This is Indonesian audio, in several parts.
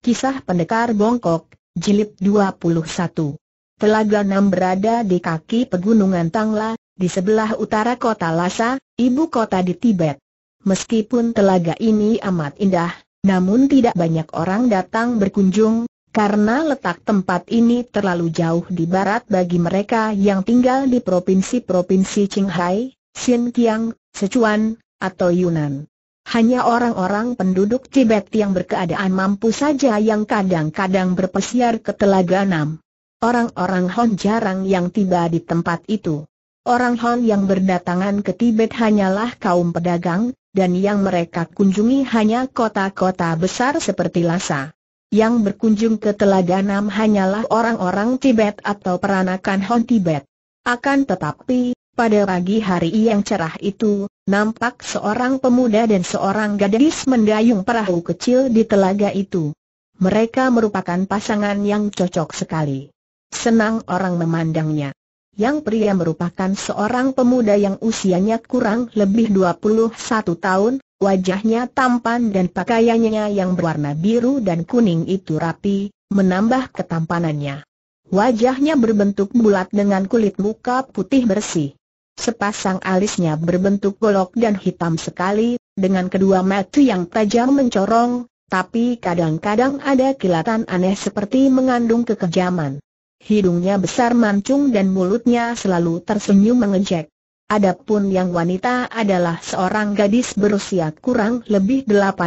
Kisah Pendekar Bongkok, Jilid 21 Telaga Nam berada di kaki pegunungan Tangla, di sebelah utara kota Lhasa, ibu kota di Tibet. Meskipun telaga ini amat indah, namun tidak banyak orang datang berkunjung, karena letak tempat ini terlalu jauh di barat bagi mereka yang tinggal di provinsi-provinsi Qinghai, Xinjiang, Sichuan, atau Yunnan. Hanya orang-orang penduduk Tibet yang berkeadaan mampu saja yang kadang-kadang berpesiar ke Telaga Nam. Orang-orang Hon jarang yang tiba di tempat itu. Orang Hon yang berdatangan ke Tibet hanyalah kaum pedagang, dan yang mereka kunjungi hanya kota-kota besar seperti Lhasa. Yang berkunjung ke Telaga Nam hanyalah orang-orang Tibet atau peranakan Hon Tibet. Akan tetapi, pada pagi hari yang cerah itu, nampak seorang pemuda dan seorang gadis mendayung perahu kecil di telaga itu. Mereka merupakan pasangan yang cocok sekali. Senang orang memandangnya. Yang pria merupakan seorang pemuda yang usianya kurang lebih 21 tahun, wajahnya tampan dan pakaiannya yang berwarna biru dan kuning itu rapi, menambah ketampanannya. Wajahnya berbentuk bulat dengan kulit muka putih bersih. Sepasang alisnya berbentuk golok dan hitam sekali, dengan kedua mata yang tajam mencorong, tapi kadang-kadang ada kilatan aneh seperti mengandung kekejaman. Hidungnya besar mancung dan mulutnya selalu tersenyum mengejek. Adapun yang wanita adalah seorang gadis berusia kurang lebih 18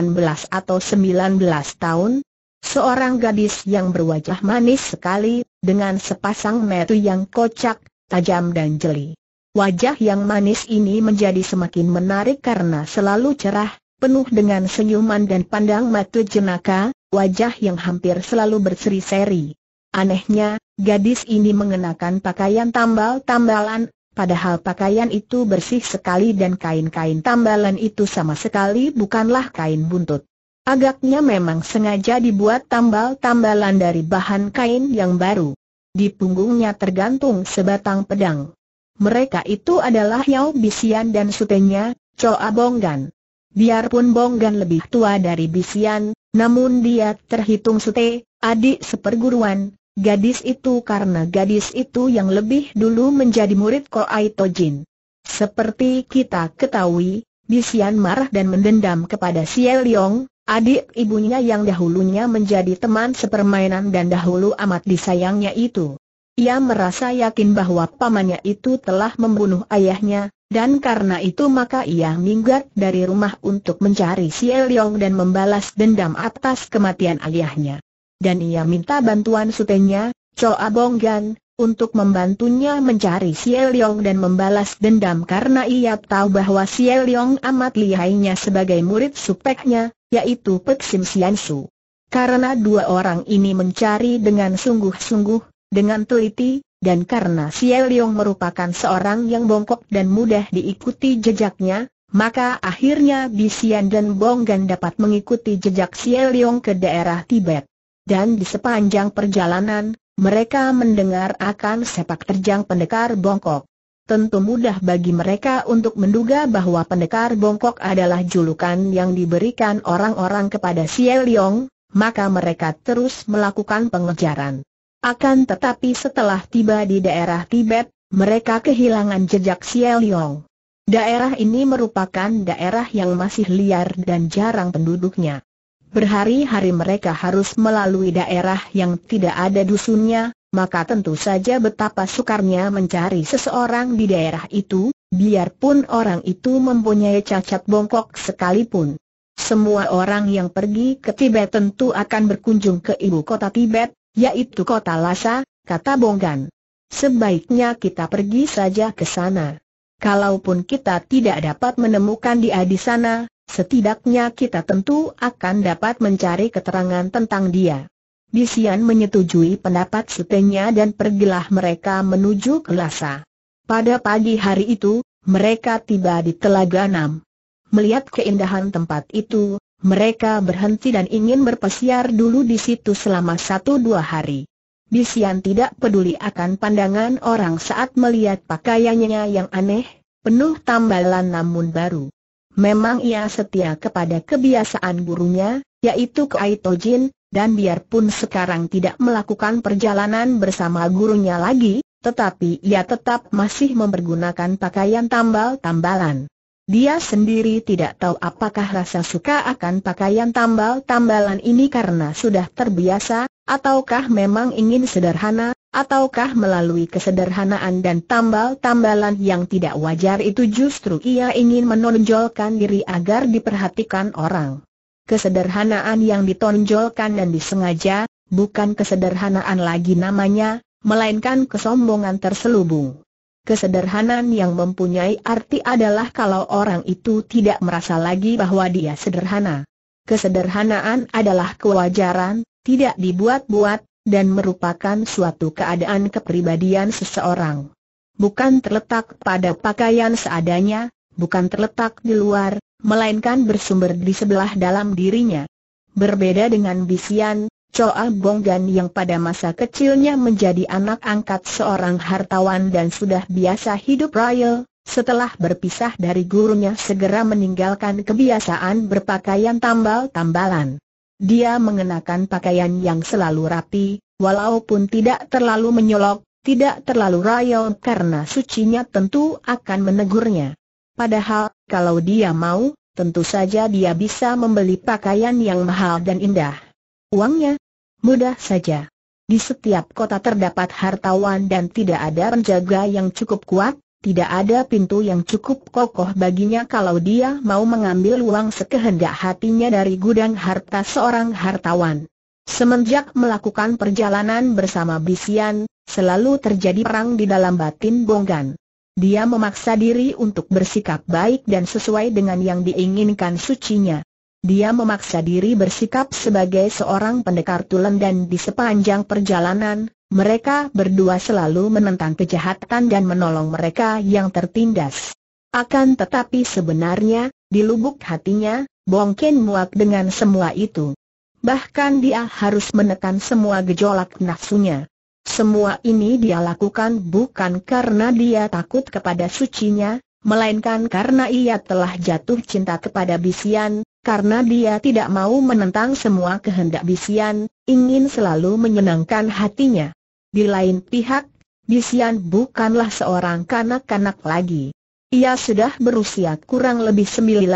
atau 19 tahun, seorang gadis yang berwajah manis sekali, dengan sepasang mata yang kocak, tajam dan jeli. Wajah yang manis ini menjadi semakin menarik karena selalu cerah, penuh dengan senyuman dan pandang mata jenaka, wajah yang hampir selalu berseri-seri. Anehnya, gadis ini mengenakan pakaian tambal-tambalan, padahal pakaian itu bersih sekali dan kain-kain tambalan itu sama sekali bukanlah kain buntut. Agaknya memang sengaja dibuat tambal-tambalan dari bahan kain yang baru. Di punggungnya tergantung sebatang pedang. Mereka itu adalah Yao Bisian dan sutenya, Choa Bonggan. Biarpun Bonggan lebih tua dari Bisian, namun dia terhitung sute, adik seperguruan, Gadis itu karena gadis itu yang lebih dulu menjadi murid Ko Aito Jin. Seperti kita ketahui, Bisian marah dan mendendam kepada Xie Liong, adik ibunya yang dahulunya menjadi teman sepermainan dan dahulu amat disayangnya itu. Ia merasa yakin bahwa pamannya itu telah membunuh ayahnya, dan karena itu maka ia minggat dari rumah untuk mencari si Eliong dan membalas dendam atas kematian ayahnya. Dan ia minta bantuan sutenya, Choa Bonggan, untuk membantunya mencari si Eliong dan membalas dendam karena ia tahu bahwa si Eliong amat lihainya sebagai murid supeknya, yaitu Pek Sim Sian Su. Karena dua orang ini mencari dengan sungguh-sungguh, dengan teliti, dan karena Xie Yong merupakan seorang yang bongkok dan mudah diikuti jejaknya, maka akhirnya Bisian dan Bonggan dapat mengikuti jejak Xie Yong ke daerah Tibet. Dan di sepanjang perjalanan, mereka mendengar akan sepak terjang pendekar bongkok. Tentu mudah bagi mereka untuk menduga bahwa pendekar bongkok adalah julukan yang diberikan orang-orang kepada Xie Yong. maka mereka terus melakukan pengejaran. Akan tetapi setelah tiba di daerah Tibet, mereka kehilangan jejak Xiao Daerah ini merupakan daerah yang masih liar dan jarang penduduknya. Berhari-hari mereka harus melalui daerah yang tidak ada dusunnya, maka tentu saja betapa sukarnya mencari seseorang di daerah itu, biarpun orang itu mempunyai cacat bongkok sekalipun. Semua orang yang pergi ke Tibet tentu akan berkunjung ke ibu kota Tibet, yaitu kota Lhasa, kata Bonggan. Sebaiknya kita pergi saja ke sana. Kalaupun kita tidak dapat menemukan dia di sana, setidaknya kita tentu akan dapat mencari keterangan tentang dia. Bisian menyetujui pendapat setenya dan pergilah mereka menuju ke Lhasa. Pada pagi hari itu, mereka tiba di Telaga Nam. Melihat keindahan tempat itu, mereka berhenti dan ingin berpesiar dulu di situ selama satu dua hari. Bisian tidak peduli akan pandangan orang saat melihat pakaiannya yang aneh, penuh tambalan namun baru. Memang ia setia kepada kebiasaan gurunya, yaitu Kaitojin, dan biarpun sekarang tidak melakukan perjalanan bersama gurunya lagi, tetapi ia tetap masih mempergunakan pakaian tambal-tambalan. Dia sendiri tidak tahu apakah rasa suka akan pakaian tambal-tambalan ini karena sudah terbiasa, ataukah memang ingin sederhana, ataukah melalui kesederhanaan dan tambal-tambalan yang tidak wajar itu justru ia ingin menonjolkan diri agar diperhatikan orang. Kesederhanaan yang ditonjolkan dan disengaja, bukan kesederhanaan lagi namanya, melainkan kesombongan terselubung. Kesederhanaan yang mempunyai arti adalah kalau orang itu tidak merasa lagi bahwa dia sederhana. Kesederhanaan adalah kewajaran, tidak dibuat-buat, dan merupakan suatu keadaan kepribadian seseorang. Bukan terletak pada pakaian seadanya, bukan terletak di luar, melainkan bersumber di sebelah dalam dirinya. Berbeda dengan bisian, Choa Bonggan yang pada masa kecilnya menjadi anak angkat seorang hartawan dan sudah biasa hidup raya, setelah berpisah dari gurunya segera meninggalkan kebiasaan berpakaian tambal-tambalan. Dia mengenakan pakaian yang selalu rapi, walaupun tidak terlalu menyolok, tidak terlalu royal karena sucinya tentu akan menegurnya. Padahal, kalau dia mau, tentu saja dia bisa membeli pakaian yang mahal dan indah. Uangnya, Mudah saja. Di setiap kota terdapat hartawan dan tidak ada penjaga yang cukup kuat, tidak ada pintu yang cukup kokoh baginya kalau dia mau mengambil uang sekehendak hatinya dari gudang harta seorang hartawan. Semenjak melakukan perjalanan bersama Bisian, selalu terjadi perang di dalam batin Bonggan. Dia memaksa diri untuk bersikap baik dan sesuai dengan yang diinginkan sucinya. Dia memaksa diri bersikap sebagai seorang pendekar tulen dan di sepanjang perjalanan, mereka berdua selalu menentang kejahatan dan menolong mereka yang tertindas. Akan tetapi sebenarnya, di lubuk hatinya, Bongkin muak dengan semua itu. Bahkan dia harus menekan semua gejolak nafsunya. Semua ini dia lakukan bukan karena dia takut kepada sucinya, melainkan karena ia telah jatuh cinta kepada Bisian, karena dia tidak mau menentang semua kehendak Bisian, ingin selalu menyenangkan hatinya. Di lain pihak, Bisian bukanlah seorang kanak-kanak lagi. Ia sudah berusia kurang lebih 19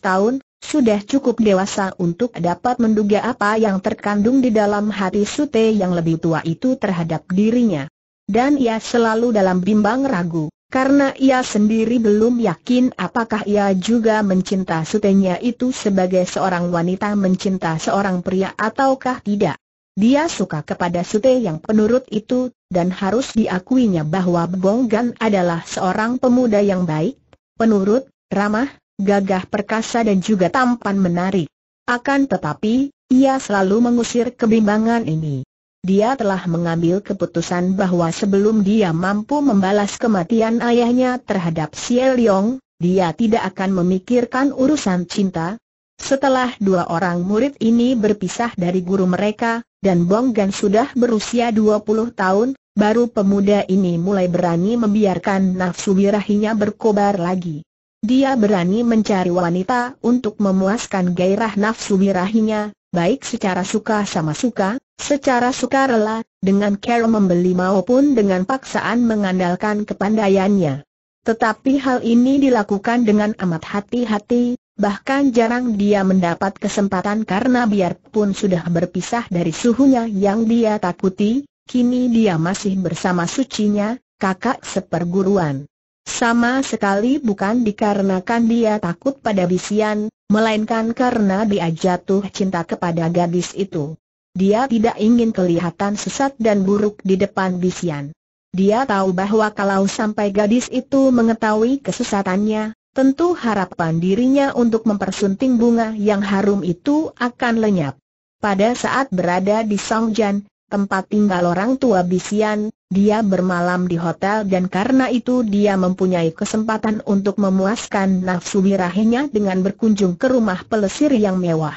tahun, sudah cukup dewasa untuk dapat menduga apa yang terkandung di dalam hati Sute yang lebih tua itu terhadap dirinya. Dan ia selalu dalam bimbang ragu. Karena ia sendiri belum yakin apakah ia juga mencinta sutenya itu sebagai seorang wanita mencinta seorang pria ataukah tidak. Dia suka kepada Sute yang penurut itu, dan harus diakuinya bahwa Bonggan adalah seorang pemuda yang baik, penurut, ramah, gagah perkasa dan juga tampan menarik. Akan tetapi, ia selalu mengusir kebimbangan ini dia telah mengambil keputusan bahwa sebelum dia mampu membalas kematian ayahnya terhadap Xie Yong, dia tidak akan memikirkan urusan cinta. Setelah dua orang murid ini berpisah dari guru mereka, dan Bong Gan sudah berusia 20 tahun, baru pemuda ini mulai berani membiarkan nafsu birahinya berkobar lagi. Dia berani mencari wanita untuk memuaskan gairah nafsu birahinya, baik secara suka sama suka, Secara sukarela, dengan care membeli maupun dengan paksaan mengandalkan kepandaiannya. Tetapi hal ini dilakukan dengan amat hati-hati, bahkan jarang dia mendapat kesempatan karena biarpun sudah berpisah dari suhunya yang dia takuti, kini dia masih bersama sucinya, kakak seperguruan. Sama sekali bukan dikarenakan dia takut pada bisian, melainkan karena dia jatuh cinta kepada gadis itu. Dia tidak ingin kelihatan sesat dan buruk di depan Bisian. Dia tahu bahwa kalau sampai gadis itu mengetahui kesesatannya, tentu harapan dirinya untuk mempersunting bunga yang harum itu akan lenyap. Pada saat berada di Songjan, tempat tinggal orang tua Bisian, dia bermalam di hotel dan karena itu dia mempunyai kesempatan untuk memuaskan nafsu birahinya dengan berkunjung ke rumah pelesir yang mewah.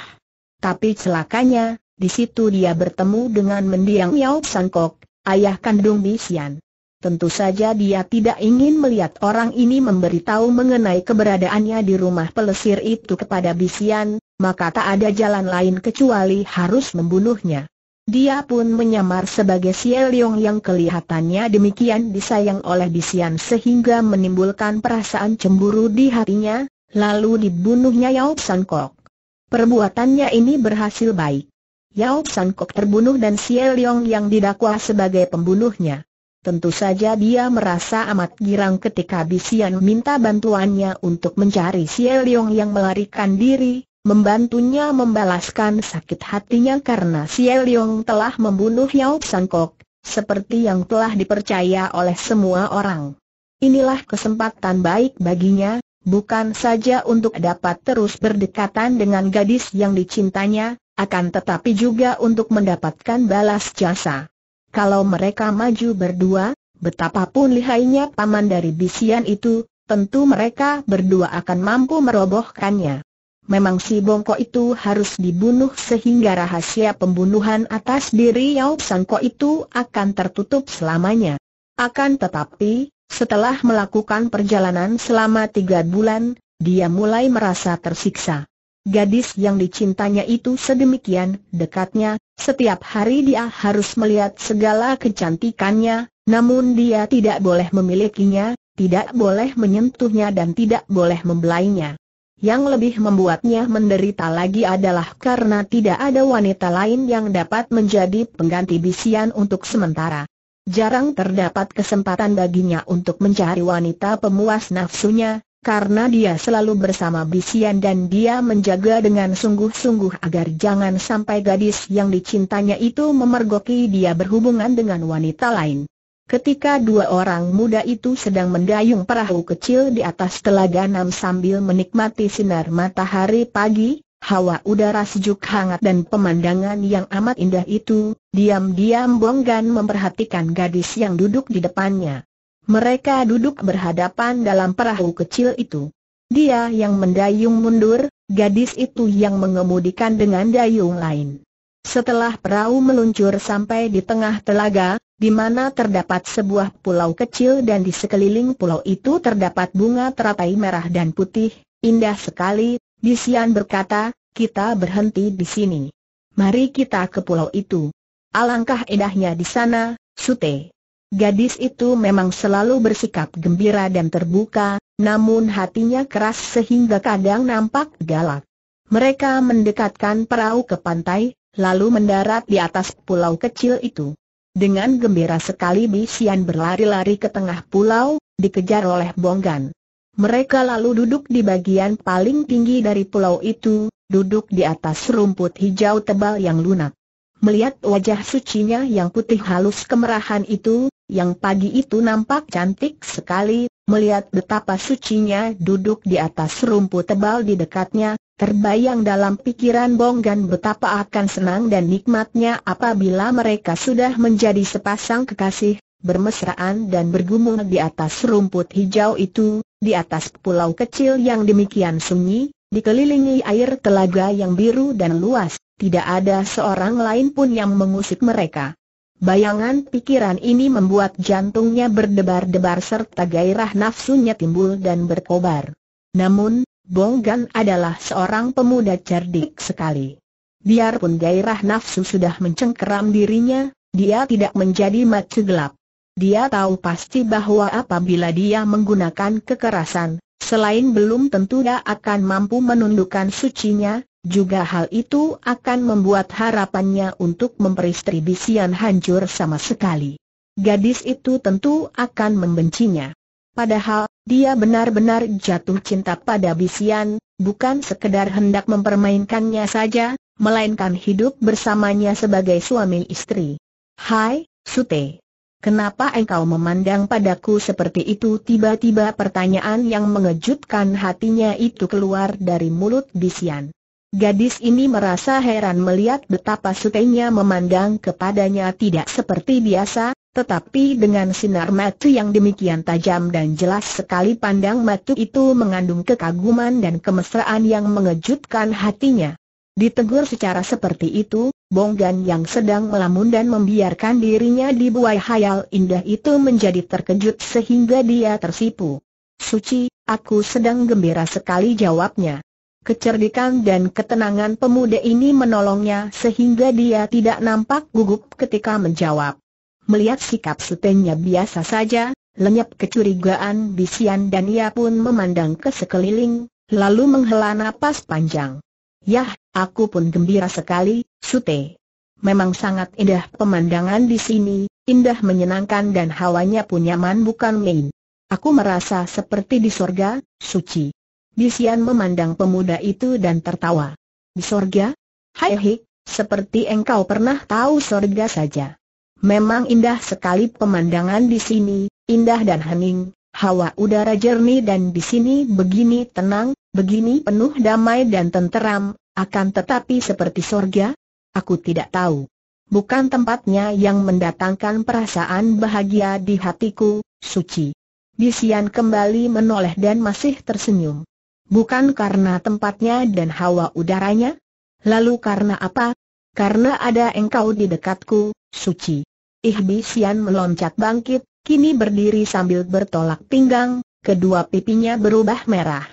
Tapi celakanya, di situ dia bertemu dengan mendiang Yao Sangkok, ayah kandung Bisian. Tentu saja dia tidak ingin melihat orang ini memberitahu mengenai keberadaannya di rumah pelesir itu kepada Bisian, maka tak ada jalan lain kecuali harus membunuhnya. Dia pun menyamar sebagai Xie Leong yang kelihatannya demikian disayang oleh Bisian sehingga menimbulkan perasaan cemburu di hatinya, lalu dibunuhnya Yao Sangkok. Perbuatannya ini berhasil baik. Yao Sangkok terbunuh dan Xie Yong yang didakwa sebagai pembunuhnya. Tentu saja dia merasa amat girang ketika Bisian minta bantuannya untuk mencari Xie Yong yang melarikan diri, membantunya membalaskan sakit hatinya karena Xie Yong telah membunuh Yao Sangkok, seperti yang telah dipercaya oleh semua orang. Inilah kesempatan baik baginya, bukan saja untuk dapat terus berdekatan dengan gadis yang dicintanya, akan tetapi juga untuk mendapatkan balas jasa. Kalau mereka maju berdua, betapapun lihainya paman dari bisian itu, tentu mereka berdua akan mampu merobohkannya. Memang si Bongko itu harus dibunuh sehingga rahasia pembunuhan atas diri Yao Sangko itu akan tertutup selamanya. Akan tetapi, setelah melakukan perjalanan selama tiga bulan, dia mulai merasa tersiksa. Gadis yang dicintanya itu sedemikian dekatnya, setiap hari dia harus melihat segala kecantikannya, namun dia tidak boleh memilikinya, tidak boleh menyentuhnya dan tidak boleh membelainya. Yang lebih membuatnya menderita lagi adalah karena tidak ada wanita lain yang dapat menjadi pengganti bisian untuk sementara. Jarang terdapat kesempatan baginya untuk mencari wanita pemuas nafsunya, karena dia selalu bersama Bisian dan dia menjaga dengan sungguh-sungguh agar jangan sampai gadis yang dicintanya itu memergoki dia berhubungan dengan wanita lain. Ketika dua orang muda itu sedang mendayung perahu kecil di atas telaga Nam sambil menikmati sinar matahari pagi, hawa udara sejuk hangat dan pemandangan yang amat indah itu, diam-diam Bonggan memperhatikan gadis yang duduk di depannya. Mereka duduk berhadapan dalam perahu kecil itu. Dia yang mendayung mundur, gadis itu yang mengemudikan dengan dayung lain. Setelah perahu meluncur sampai di tengah telaga, di mana terdapat sebuah pulau kecil dan di sekeliling pulau itu terdapat bunga teratai merah dan putih, indah sekali, Disian berkata, kita berhenti di sini. Mari kita ke pulau itu. Alangkah indahnya di sana, Sute. Gadis itu memang selalu bersikap gembira dan terbuka, namun hatinya keras sehingga kadang nampak galak. Mereka mendekatkan perahu ke pantai, lalu mendarat di atas pulau kecil itu. Dengan gembira sekali Bisian berlari-lari ke tengah pulau, dikejar oleh Bonggan. Mereka lalu duduk di bagian paling tinggi dari pulau itu, duduk di atas rumput hijau tebal yang lunak. Melihat wajah sucinya yang putih halus kemerahan itu, yang pagi itu nampak cantik sekali, melihat betapa sucinya duduk di atas rumput tebal di dekatnya, terbayang dalam pikiran Bonggan betapa akan senang dan nikmatnya apabila mereka sudah menjadi sepasang kekasih, bermesraan dan bergumul di atas rumput hijau itu, di atas pulau kecil yang demikian sunyi, dikelilingi air telaga yang biru dan luas, tidak ada seorang lain pun yang mengusik mereka. Bayangan pikiran ini membuat jantungnya berdebar-debar serta gairah nafsunya timbul dan berkobar. Namun, Bonggan adalah seorang pemuda cerdik sekali. Biarpun gairah nafsu sudah mencengkeram dirinya, dia tidak menjadi mati gelap. Dia tahu pasti bahwa apabila dia menggunakan kekerasan, selain belum tentu dia akan mampu menundukkan sucinya, juga hal itu akan membuat harapannya untuk memperistri Bisian hancur sama sekali. Gadis itu tentu akan membencinya. Padahal, dia benar-benar jatuh cinta pada Bisian, bukan sekedar hendak mempermainkannya saja, melainkan hidup bersamanya sebagai suami istri. Hai, Sute. Kenapa engkau memandang padaku seperti itu? Tiba-tiba pertanyaan yang mengejutkan hatinya itu keluar dari mulut Bisian. Gadis ini merasa heran melihat betapa sutenya memandang kepadanya tidak seperti biasa, tetapi dengan sinar mata yang demikian tajam dan jelas sekali pandang mata itu mengandung kekaguman dan kemesraan yang mengejutkan hatinya. Ditegur secara seperti itu, Bonggan yang sedang melamun dan membiarkan dirinya dibuai hayal indah itu menjadi terkejut sehingga dia tersipu. Suci, aku sedang gembira sekali jawabnya. Kecerdikan dan ketenangan pemuda ini menolongnya sehingga dia tidak nampak gugup ketika menjawab. Melihat sikap sutennya biasa saja, lenyap kecurigaan Bisian dan ia pun memandang ke sekeliling, lalu menghela napas panjang. Yah, aku pun gembira sekali, Sute. Memang sangat indah pemandangan di sini, indah menyenangkan dan hawanya pun nyaman bukan main. Aku merasa seperti di surga, suci. Bisian memandang pemuda itu dan tertawa. Di sorga? Hai hik, seperti engkau pernah tahu sorga saja. Memang indah sekali pemandangan di sini, indah dan hening, hawa udara jernih dan di sini begini tenang, begini penuh damai dan tenteram, akan tetapi seperti sorga? Aku tidak tahu. Bukan tempatnya yang mendatangkan perasaan bahagia di hatiku, suci. Bisian kembali menoleh dan masih tersenyum. Bukan karena tempatnya dan hawa udaranya? Lalu karena apa? Karena ada engkau di dekatku, suci. Ihbisian meloncat bangkit, kini berdiri sambil bertolak pinggang, kedua pipinya berubah merah.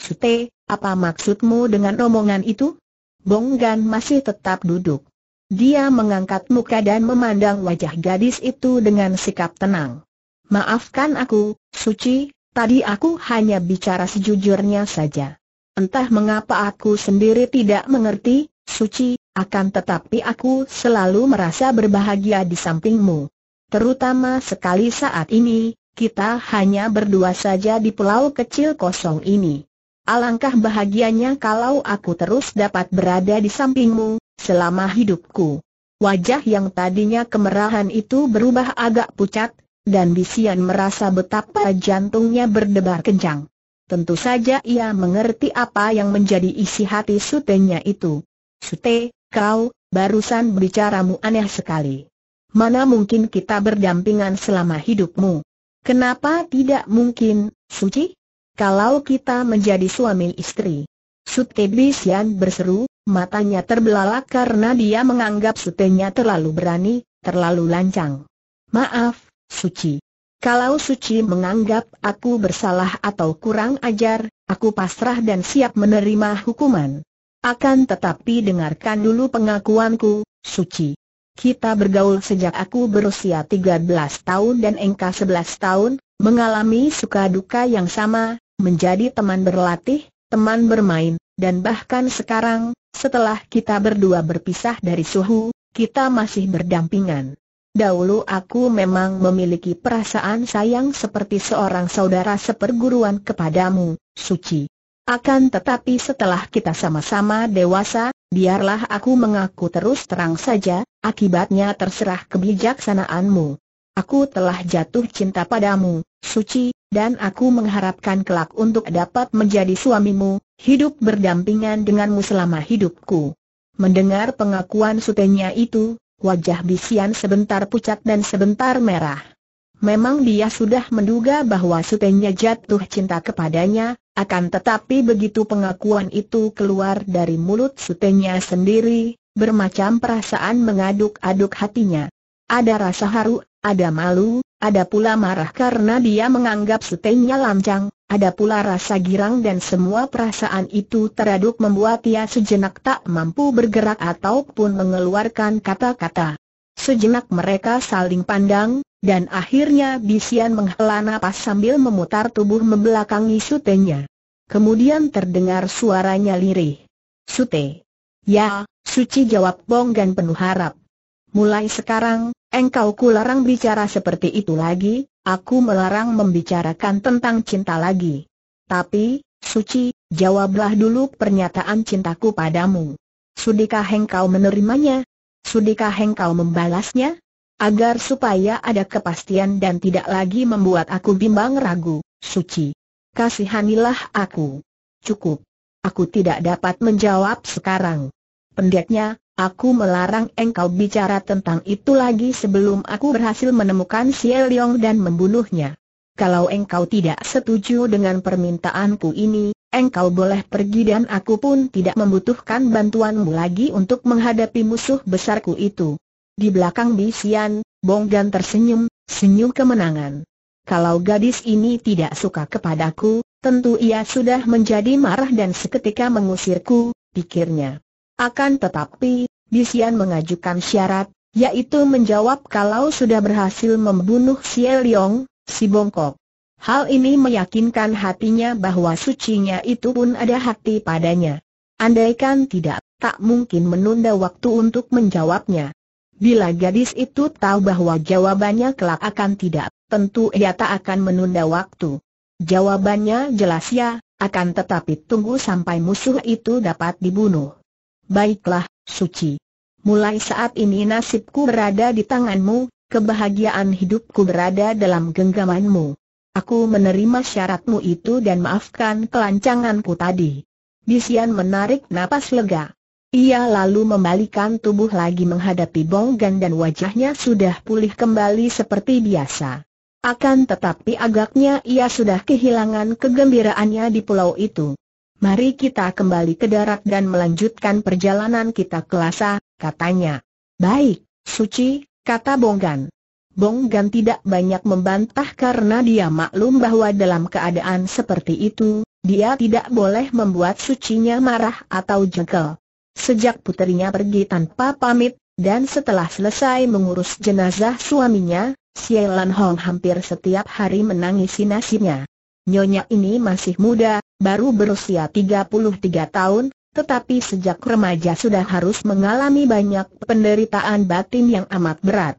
Sute, apa maksudmu dengan omongan itu? Bonggan masih tetap duduk. Dia mengangkat muka dan memandang wajah gadis itu dengan sikap tenang. Maafkan aku, Suci, Tadi aku hanya bicara sejujurnya saja. Entah mengapa aku sendiri tidak mengerti, Suci, akan tetapi aku selalu merasa berbahagia di sampingmu. Terutama sekali saat ini, kita hanya berdua saja di pulau kecil kosong ini. Alangkah bahagianya kalau aku terus dapat berada di sampingmu, selama hidupku. Wajah yang tadinya kemerahan itu berubah agak pucat, dan Bisian merasa betapa jantungnya berdebar kencang. Tentu saja ia mengerti apa yang menjadi isi hati sutenya itu. Sute, kau, barusan bicaramu aneh sekali. Mana mungkin kita berdampingan selama hidupmu? Kenapa tidak mungkin, Suci? Kalau kita menjadi suami istri. Sute Bisian berseru, matanya terbelalak karena dia menganggap sutenya terlalu berani, terlalu lancang. Maaf, Suci. Kalau Suci menganggap aku bersalah atau kurang ajar, aku pasrah dan siap menerima hukuman. Akan tetapi dengarkan dulu pengakuanku, Suci. Kita bergaul sejak aku berusia 13 tahun dan Engka 11 tahun, mengalami suka duka yang sama, menjadi teman berlatih, teman bermain, dan bahkan sekarang, setelah kita berdua berpisah dari suhu, kita masih berdampingan. Dahulu aku memang memiliki perasaan sayang seperti seorang saudara seperguruan kepadamu, Suci. Akan tetapi setelah kita sama-sama dewasa, biarlah aku mengaku terus terang saja, akibatnya terserah kebijaksanaanmu. Aku telah jatuh cinta padamu, Suci, dan aku mengharapkan kelak untuk dapat menjadi suamimu, hidup berdampingan denganmu selama hidupku. Mendengar pengakuan sutenya itu, wajah Bisian sebentar pucat dan sebentar merah. Memang dia sudah menduga bahwa sutenya jatuh cinta kepadanya, akan tetapi begitu pengakuan itu keluar dari mulut sutenya sendiri, bermacam perasaan mengaduk-aduk hatinya. Ada rasa haru, ada malu, ada pula marah karena dia menganggap sutenya lancang, ada pula rasa girang dan semua perasaan itu teraduk membuat ia sejenak tak mampu bergerak ataupun mengeluarkan kata-kata. Sejenak mereka saling pandang, dan akhirnya Bisian menghela napas sambil memutar tubuh membelakangi sutenya. Kemudian terdengar suaranya lirih. Sute. Ya, suci jawab bong dan penuh harap. Mulai sekarang, engkau kularang bicara seperti itu lagi, Aku melarang membicarakan tentang cinta lagi. Tapi, Suci, jawablah dulu pernyataan cintaku padamu. Sudikah engkau menerimanya? Sudikah engkau membalasnya? Agar supaya ada kepastian dan tidak lagi membuat aku bimbang ragu, Suci. Kasihanilah aku. Cukup. Aku tidak dapat menjawab sekarang. Pendeknya, Aku melarang engkau bicara tentang itu lagi sebelum aku berhasil menemukan si Eliong dan membunuhnya. Kalau engkau tidak setuju dengan permintaanku ini, engkau boleh pergi dan aku pun tidak membutuhkan bantuanmu lagi untuk menghadapi musuh besarku itu. Di belakang Bisian, Bonggan tersenyum, senyum kemenangan. Kalau gadis ini tidak suka kepadaku, tentu ia sudah menjadi marah dan seketika mengusirku, pikirnya. Akan tetapi, Bisian mengajukan syarat, yaitu menjawab kalau sudah berhasil membunuh Si Liong, si Bongkok. Hal ini meyakinkan hatinya bahwa sucinya itu pun ada hati padanya. Andaikan tidak, tak mungkin menunda waktu untuk menjawabnya. Bila gadis itu tahu bahwa jawabannya kelak akan tidak, tentu ia tak akan menunda waktu. Jawabannya jelas ya, akan tetapi tunggu sampai musuh itu dapat dibunuh. Baiklah, Suci. Mulai saat ini nasibku berada di tanganmu, kebahagiaan hidupku berada dalam genggamanmu. Aku menerima syaratmu itu dan maafkan kelancanganku tadi. Bisian menarik napas lega. Ia lalu membalikan tubuh lagi menghadapi Bonggan dan wajahnya sudah pulih kembali seperti biasa. Akan tetapi agaknya ia sudah kehilangan kegembiraannya di pulau itu. Mari kita kembali ke darat dan melanjutkan perjalanan kita ke Lhasa, katanya. Baik, suci, kata Bonggan. Bonggan tidak banyak membantah karena dia maklum bahwa dalam keadaan seperti itu, dia tidak boleh membuat sucinya marah atau jengkel. Sejak putrinya pergi tanpa pamit, dan setelah selesai mengurus jenazah suaminya, Sialan Hong hampir setiap hari menangisi nasibnya. Nyonya ini masih muda, baru berusia 33 tahun, tetapi sejak remaja sudah harus mengalami banyak penderitaan batin yang amat berat.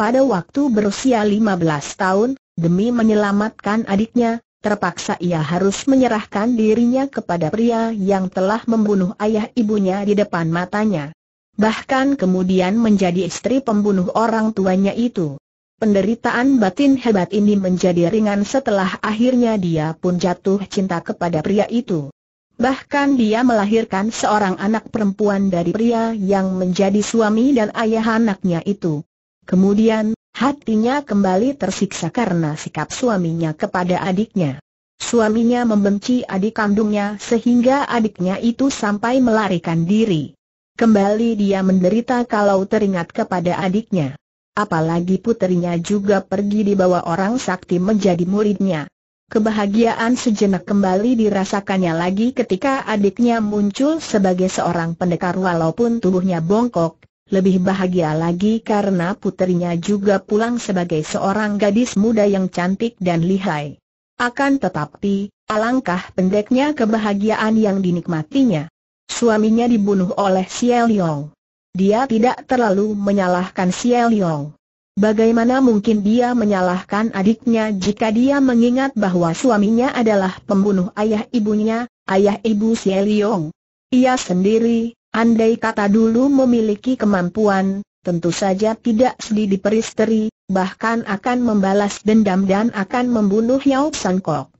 Pada waktu berusia 15 tahun, demi menyelamatkan adiknya, terpaksa ia harus menyerahkan dirinya kepada pria yang telah membunuh ayah ibunya di depan matanya. Bahkan kemudian menjadi istri pembunuh orang tuanya itu. Penderitaan batin hebat ini menjadi ringan setelah akhirnya dia pun jatuh cinta kepada pria itu. Bahkan dia melahirkan seorang anak perempuan dari pria yang menjadi suami dan ayah anaknya itu. Kemudian, hatinya kembali tersiksa karena sikap suaminya kepada adiknya. Suaminya membenci adik kandungnya sehingga adiknya itu sampai melarikan diri. Kembali dia menderita kalau teringat kepada adiknya. Apalagi putrinya juga pergi dibawa orang sakti menjadi muridnya. Kebahagiaan sejenak kembali dirasakannya lagi ketika adiknya muncul sebagai seorang pendekar walaupun tubuhnya bongkok, lebih bahagia lagi karena putrinya juga pulang sebagai seorang gadis muda yang cantik dan lihai. Akan tetapi, alangkah pendeknya kebahagiaan yang dinikmatinya. Suaminya dibunuh oleh Xiao Liang. Dia tidak terlalu menyalahkan Xie Yong. Bagaimana mungkin dia menyalahkan adiknya jika dia mengingat bahwa suaminya adalah pembunuh ayah ibunya, ayah ibu Xie Yong? Ia sendiri, andai kata dulu memiliki kemampuan, tentu saja tidak sedih diperisteri, bahkan akan membalas dendam dan akan membunuh Yao Sangkok.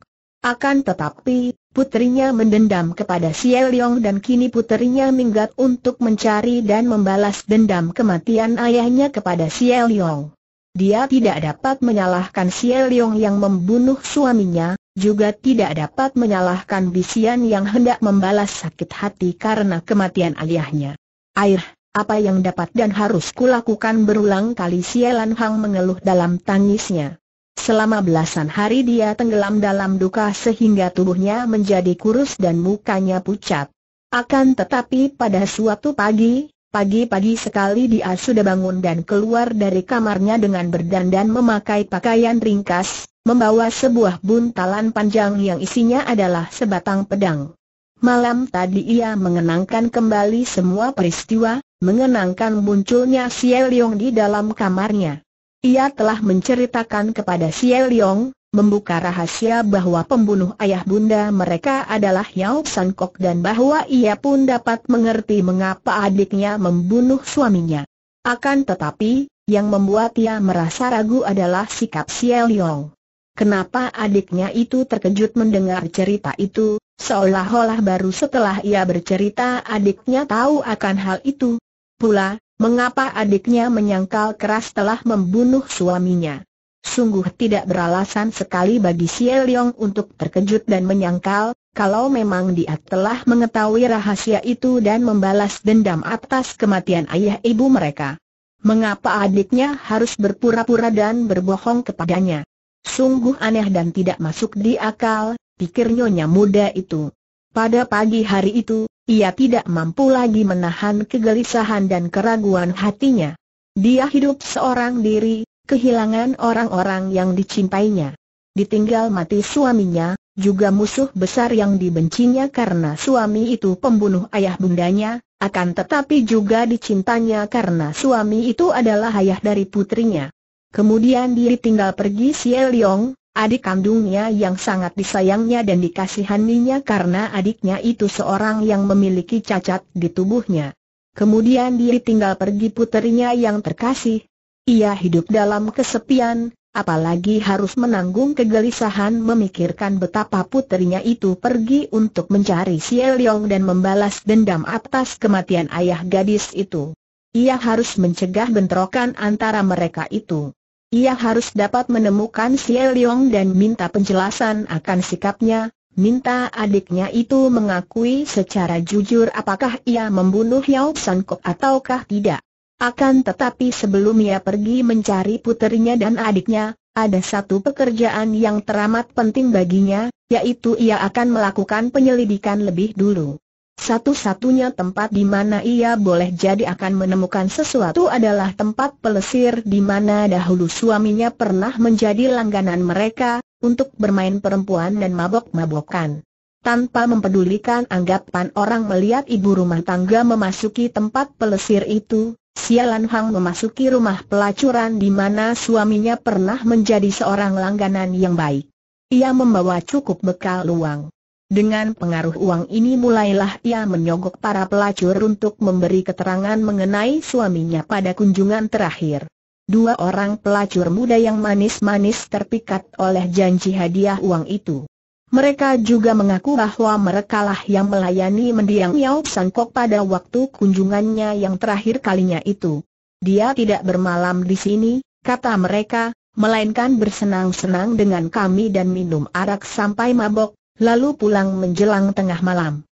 Akan tetapi, putrinya mendendam kepada Xie Liang dan kini putrinya minggat untuk mencari dan membalas dendam kematian ayahnya kepada Xie Liang. Dia tidak dapat menyalahkan Xie Liang yang membunuh suaminya, juga tidak dapat menyalahkan Bisian yang hendak membalas sakit hati karena kematian ayahnya. Air, apa yang dapat dan harus kulakukan berulang kali Xie Lan Hang mengeluh dalam tangisnya. Selama belasan hari dia tenggelam dalam duka sehingga tubuhnya menjadi kurus dan mukanya pucat. Akan tetapi pada suatu pagi, pagi-pagi sekali dia sudah bangun dan keluar dari kamarnya dengan berdandan memakai pakaian ringkas, membawa sebuah buntalan panjang yang isinya adalah sebatang pedang. Malam tadi ia mengenangkan kembali semua peristiwa, mengenangkan munculnya Xie Yong di dalam kamarnya. Ia telah menceritakan kepada Xie Liong, membuka rahasia bahwa pembunuh ayah bunda mereka adalah Yao San Kok dan bahwa ia pun dapat mengerti mengapa adiknya membunuh suaminya. Akan tetapi, yang membuat ia merasa ragu adalah sikap Xie Liong. Kenapa adiknya itu terkejut mendengar cerita itu, seolah-olah baru setelah ia bercerita adiknya tahu akan hal itu. Pula, Mengapa adiknya menyangkal keras telah membunuh suaminya? Sungguh tidak beralasan sekali bagi Xie Leong untuk terkejut dan menyangkal, kalau memang dia telah mengetahui rahasia itu dan membalas dendam atas kematian ayah ibu mereka. Mengapa adiknya harus berpura-pura dan berbohong kepadanya? Sungguh aneh dan tidak masuk di akal, pikir nyonya muda itu. Pada pagi hari itu, ia tidak mampu lagi menahan kegelisahan dan keraguan hatinya. Dia hidup seorang diri, kehilangan orang-orang yang dicintainya. Ditinggal mati suaminya, juga musuh besar yang dibencinya karena suami itu pembunuh ayah bundanya, akan tetapi juga dicintanya karena suami itu adalah ayah dari putrinya. Kemudian dia tinggal pergi Xie Liong, adik kandungnya yang sangat disayangnya dan dikasihaninya karena adiknya itu seorang yang memiliki cacat di tubuhnya. Kemudian dia tinggal pergi puterinya yang terkasih. Ia hidup dalam kesepian, apalagi harus menanggung kegelisahan memikirkan betapa puterinya itu pergi untuk mencari si dan membalas dendam atas kematian ayah gadis itu. Ia harus mencegah bentrokan antara mereka itu. Ia harus dapat menemukan Xie Leong dan minta penjelasan akan sikapnya, minta adiknya itu mengakui secara jujur apakah ia membunuh Yao Kok ataukah tidak. Akan tetapi sebelum ia pergi mencari puterinya dan adiknya, ada satu pekerjaan yang teramat penting baginya, yaitu ia akan melakukan penyelidikan lebih dulu. Satu-satunya tempat di mana ia boleh jadi akan menemukan sesuatu adalah tempat pelesir di mana dahulu suaminya pernah menjadi langganan mereka, untuk bermain perempuan dan mabok-mabokan. Tanpa mempedulikan anggapan orang melihat ibu rumah tangga memasuki tempat pelesir itu, Sialan Hang memasuki rumah pelacuran di mana suaminya pernah menjadi seorang langganan yang baik. Ia membawa cukup bekal luang. Dengan pengaruh uang ini mulailah ia menyogok para pelacur untuk memberi keterangan mengenai suaminya pada kunjungan terakhir. Dua orang pelacur muda yang manis-manis terpikat oleh janji hadiah uang itu. Mereka juga mengaku bahwa merekalah yang melayani mendiang Yao Sangkok pada waktu kunjungannya yang terakhir kalinya itu. Dia tidak bermalam di sini, kata mereka, melainkan bersenang-senang dengan kami dan minum arak sampai mabok, lalu pulang menjelang tengah malam.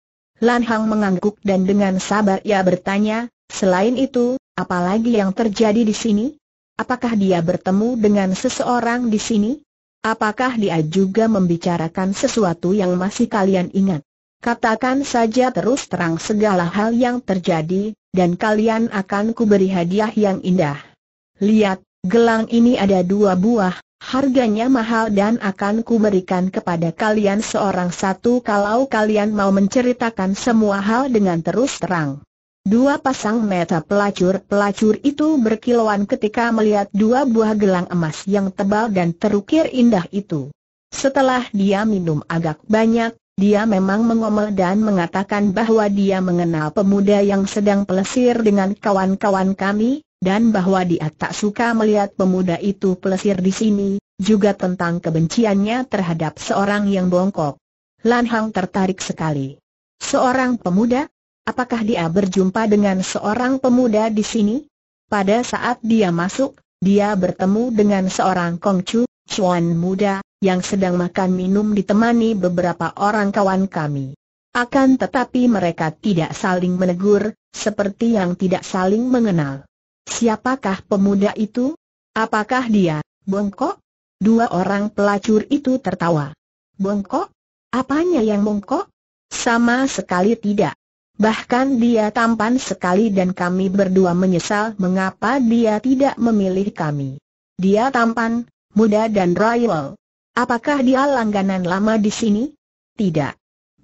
Lan Hang mengangguk dan dengan sabar ia bertanya, selain itu, apa lagi yang terjadi di sini? Apakah dia bertemu dengan seseorang di sini? Apakah dia juga membicarakan sesuatu yang masih kalian ingat? Katakan saja terus terang segala hal yang terjadi, dan kalian akan kuberi hadiah yang indah. Lihat, gelang ini ada dua buah, Harganya mahal dan akan kuberikan kepada kalian seorang satu kalau kalian mau menceritakan semua hal dengan terus terang. Dua pasang mata pelacur-pelacur itu berkilauan ketika melihat dua buah gelang emas yang tebal dan terukir indah itu. Setelah dia minum agak banyak, dia memang mengomel dan mengatakan bahwa dia mengenal pemuda yang sedang pelesir dengan kawan-kawan kami, dan bahwa dia tak suka melihat pemuda itu pelesir di sini, juga tentang kebenciannya terhadap seorang yang bongkok. Lan Hang tertarik sekali. Seorang pemuda? Apakah dia berjumpa dengan seorang pemuda di sini? Pada saat dia masuk, dia bertemu dengan seorang Kongcu, cuan muda, yang sedang makan minum ditemani beberapa orang kawan kami. Akan tetapi mereka tidak saling menegur, seperti yang tidak saling mengenal. Siapakah pemuda itu? Apakah dia, bongkok? Dua orang pelacur itu tertawa. Bongkok? Apanya yang bongkok? Sama sekali tidak. Bahkan dia tampan sekali dan kami berdua menyesal mengapa dia tidak memilih kami. Dia tampan, muda dan royal. Apakah dia langganan lama di sini? Tidak.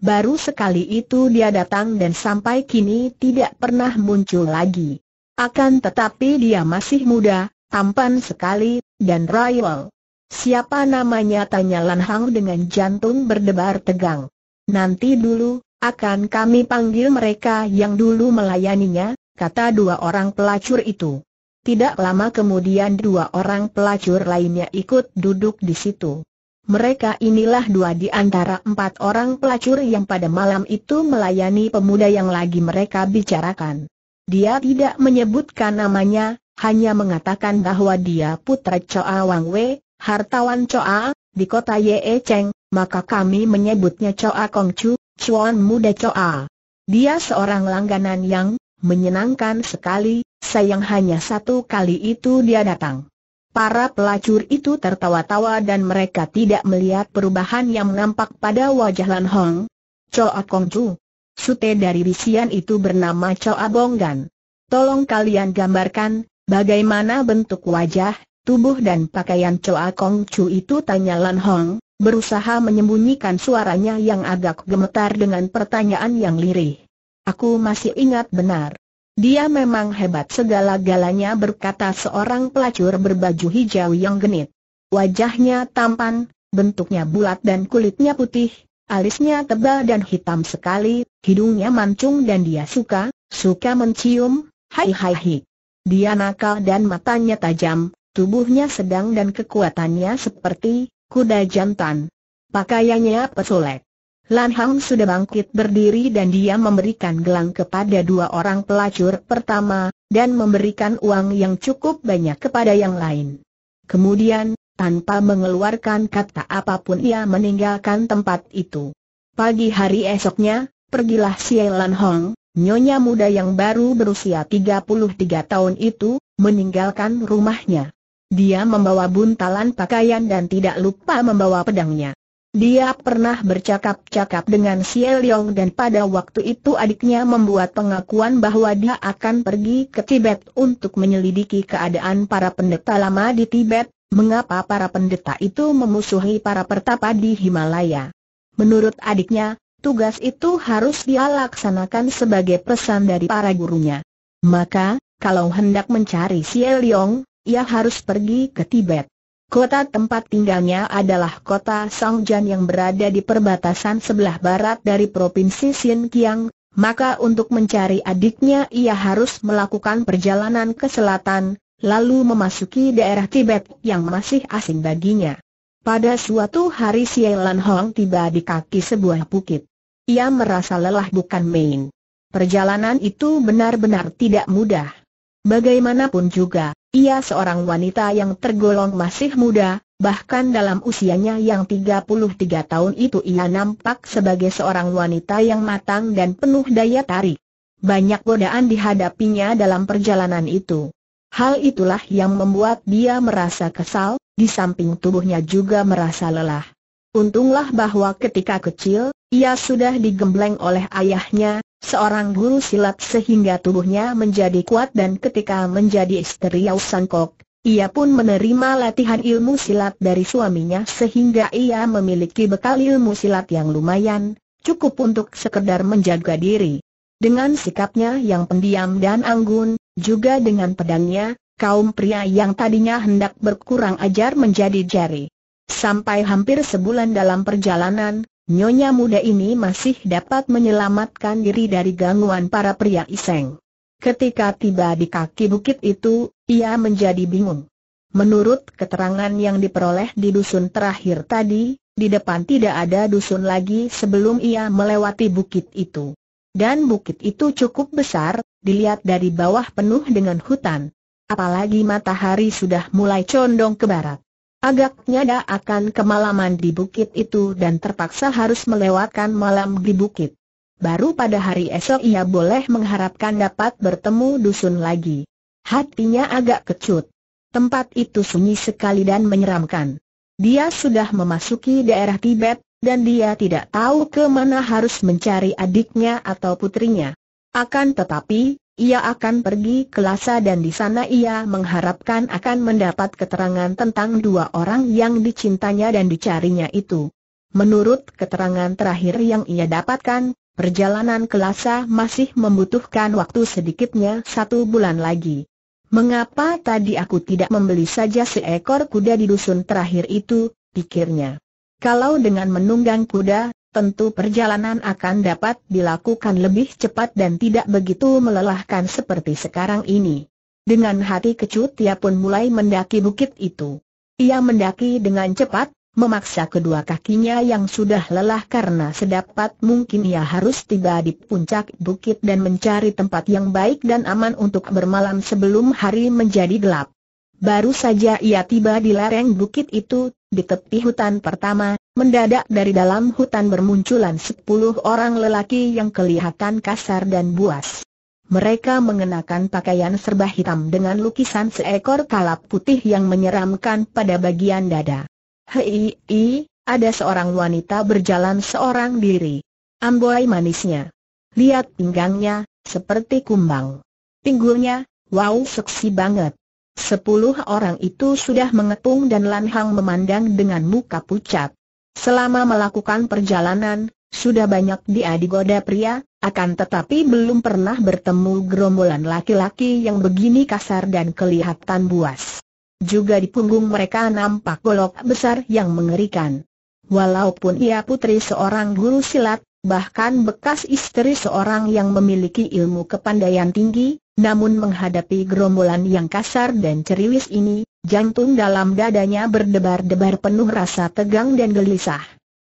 Baru sekali itu dia datang dan sampai kini tidak pernah muncul lagi. Akan tetapi dia masih muda, tampan sekali, dan royal. Siapa namanya tanya Lan Hang dengan jantung berdebar tegang. Nanti dulu, akan kami panggil mereka yang dulu melayaninya, kata dua orang pelacur itu. Tidak lama kemudian dua orang pelacur lainnya ikut duduk di situ. Mereka inilah dua di antara empat orang pelacur yang pada malam itu melayani pemuda yang lagi mereka bicarakan. Dia tidak menyebutkan namanya, hanya mengatakan bahwa dia putra Choa Wang Wei, hartawan Choa, di kota Ye Cheng, maka kami menyebutnya Choa Kongcu, Chuan Muda Choa. Dia seorang langganan yang menyenangkan sekali, sayang hanya satu kali itu dia datang. Para pelacur itu tertawa-tawa dan mereka tidak melihat perubahan yang nampak pada wajah Lan Hong. Choa Chu. Sute dari bisian itu bernama Choa Abonggan. Tolong kalian gambarkan, bagaimana bentuk wajah, tubuh dan pakaian Choa Kong Chu itu tanya Lan Hong, berusaha menyembunyikan suaranya yang agak gemetar dengan pertanyaan yang lirih. Aku masih ingat benar. Dia memang hebat segala-galanya berkata seorang pelacur berbaju hijau yang genit. Wajahnya tampan, bentuknya bulat dan kulitnya putih, Alisnya tebal dan hitam sekali, hidungnya mancung dan dia suka, suka mencium, hai hai hai. Dia nakal dan matanya tajam, tubuhnya sedang dan kekuatannya seperti kuda jantan. Pakaiannya pesolek. Lan Hang sudah bangkit berdiri dan dia memberikan gelang kepada dua orang pelacur pertama, dan memberikan uang yang cukup banyak kepada yang lain. Kemudian, tanpa mengeluarkan kata apapun ia meninggalkan tempat itu. Pagi hari esoknya, pergilah si Hong, nyonya muda yang baru berusia 33 tahun itu, meninggalkan rumahnya. Dia membawa buntalan pakaian dan tidak lupa membawa pedangnya. Dia pernah bercakap-cakap dengan si dan pada waktu itu adiknya membuat pengakuan bahwa dia akan pergi ke Tibet untuk menyelidiki keadaan para pendeta lama di Tibet, mengapa para pendeta itu memusuhi para pertapa di Himalaya. Menurut adiknya, tugas itu harus dia sebagai pesan dari para gurunya. Maka, kalau hendak mencari si Eliong, ia harus pergi ke Tibet. Kota tempat tinggalnya adalah kota Songjan yang berada di perbatasan sebelah barat dari Provinsi Xinjiang, maka untuk mencari adiknya ia harus melakukan perjalanan ke selatan, lalu memasuki daerah Tibet yang masih asing baginya. Pada suatu hari Sielan Hong tiba di kaki sebuah bukit. Ia merasa lelah bukan main. Perjalanan itu benar-benar tidak mudah. Bagaimanapun juga, ia seorang wanita yang tergolong masih muda, bahkan dalam usianya yang 33 tahun itu ia nampak sebagai seorang wanita yang matang dan penuh daya tarik. Banyak godaan dihadapinya dalam perjalanan itu. Hal itulah yang membuat dia merasa kesal, di samping tubuhnya juga merasa lelah. Untunglah bahwa ketika kecil, ia sudah digembleng oleh ayahnya, seorang guru silat sehingga tubuhnya menjadi kuat dan ketika menjadi istri Yau Sangkok, ia pun menerima latihan ilmu silat dari suaminya sehingga ia memiliki bekal ilmu silat yang lumayan, cukup untuk sekedar menjaga diri. Dengan sikapnya yang pendiam dan anggun, juga dengan pedangnya, kaum pria yang tadinya hendak berkurang ajar menjadi jari. Sampai hampir sebulan dalam perjalanan, nyonya muda ini masih dapat menyelamatkan diri dari gangguan para pria iseng. Ketika tiba di kaki bukit itu, ia menjadi bingung. Menurut keterangan yang diperoleh di dusun terakhir tadi, di depan tidak ada dusun lagi sebelum ia melewati bukit itu. Dan bukit itu cukup besar, dilihat dari bawah penuh dengan hutan. Apalagi matahari sudah mulai condong ke barat. Agaknya dia akan kemalaman di bukit itu dan terpaksa harus melewatkan malam di bukit. Baru pada hari esok ia boleh mengharapkan dapat bertemu dusun lagi. Hatinya agak kecut. Tempat itu sunyi sekali dan menyeramkan. Dia sudah memasuki daerah Tibet, dan dia tidak tahu ke mana harus mencari adiknya atau putrinya. Akan tetapi, ia akan pergi ke Lhasa dan di sana ia mengharapkan akan mendapat keterangan tentang dua orang yang dicintanya dan dicarinya itu. Menurut keterangan terakhir yang ia dapatkan, perjalanan ke Lhasa masih membutuhkan waktu sedikitnya satu bulan lagi. Mengapa tadi aku tidak membeli saja seekor kuda di dusun terakhir itu, pikirnya. Kalau dengan menunggang kuda, tentu perjalanan akan dapat dilakukan lebih cepat dan tidak begitu melelahkan seperti sekarang ini. Dengan hati kecut ia pun mulai mendaki bukit itu. Ia mendaki dengan cepat, memaksa kedua kakinya yang sudah lelah karena sedapat mungkin ia harus tiba di puncak bukit dan mencari tempat yang baik dan aman untuk bermalam sebelum hari menjadi gelap. Baru saja ia tiba di lereng bukit itu, di tepi hutan pertama, mendadak dari dalam hutan bermunculan sepuluh orang lelaki yang kelihatan kasar dan buas. Mereka mengenakan pakaian serba hitam dengan lukisan seekor kalap putih yang menyeramkan pada bagian dada. Hei, i, ada seorang wanita berjalan seorang diri. Amboi manisnya. Lihat pinggangnya, seperti kumbang. Pinggulnya, wow seksi banget. Sepuluh orang itu sudah mengepung dan Lan Hang memandang dengan muka pucat. Selama melakukan perjalanan, sudah banyak dia digoda pria, akan tetapi belum pernah bertemu gerombolan laki-laki yang begini kasar dan kelihatan buas. Juga di punggung mereka nampak golok besar yang mengerikan. Walaupun ia putri seorang guru silat, bahkan bekas istri seorang yang memiliki ilmu kepandaian tinggi, namun menghadapi gerombolan yang kasar dan ceriwis ini, jantung dalam dadanya berdebar-debar penuh rasa tegang dan gelisah.